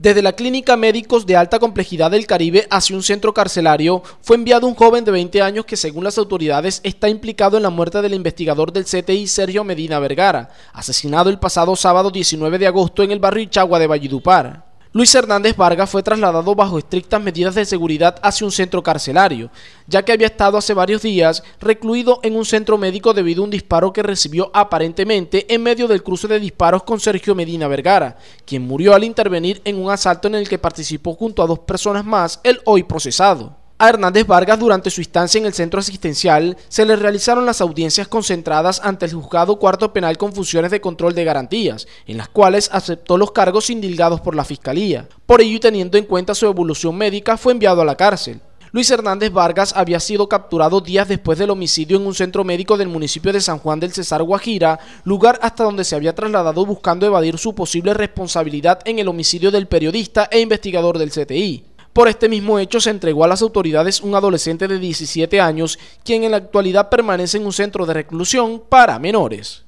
Desde la clínica Médicos de Alta Complejidad del Caribe hacia un centro carcelario fue enviado un joven de 20 años que según las autoridades está implicado en la muerte del investigador del CTI Sergio Medina Vergara, asesinado el pasado sábado 19 de agosto en el barrio Ichagua de Valledupar. Luis Hernández Vargas fue trasladado bajo estrictas medidas de seguridad hacia un centro carcelario, ya que había estado hace varios días recluido en un centro médico debido a un disparo que recibió aparentemente en medio del cruce de disparos con Sergio Medina Vergara, quien murió al intervenir en un asalto en el que participó junto a dos personas más el hoy procesado. A Hernández Vargas durante su instancia en el centro asistencial se le realizaron las audiencias concentradas ante el juzgado cuarto penal con funciones de control de garantías, en las cuales aceptó los cargos indilgados por la fiscalía. Por ello teniendo en cuenta su evolución médica, fue enviado a la cárcel. Luis Hernández Vargas había sido capturado días después del homicidio en un centro médico del municipio de San Juan del Cesar Guajira, lugar hasta donde se había trasladado buscando evadir su posible responsabilidad en el homicidio del periodista e investigador del CTI. Por este mismo hecho se entregó a las autoridades un adolescente de 17 años, quien en la actualidad permanece en un centro de reclusión para menores.